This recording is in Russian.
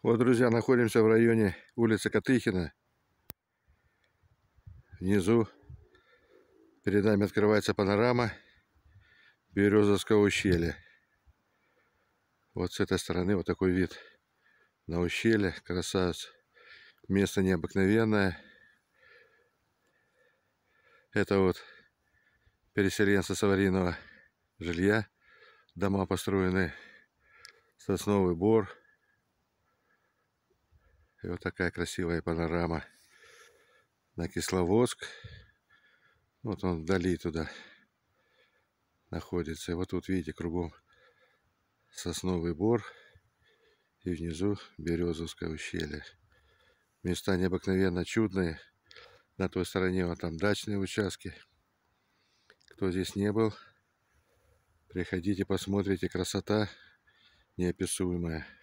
Вот, друзья, находимся в районе улицы Катыхина. Внизу перед нами открывается панорама Березовского ущелья. Вот с этой стороны вот такой вид на ущелье. Красавец. Место необыкновенное. Это вот переселенцы с аварийного жилья. Дома построены. Сосновый бор. И вот такая красивая панорама на Кисловодск. Вот он вдали туда находится. И вот тут, видите, кругом сосновый бор и внизу березовское ущелье. Места необыкновенно чудные. На той стороне вот там дачные участки. Кто здесь не был, приходите, посмотрите. Красота неописуемая.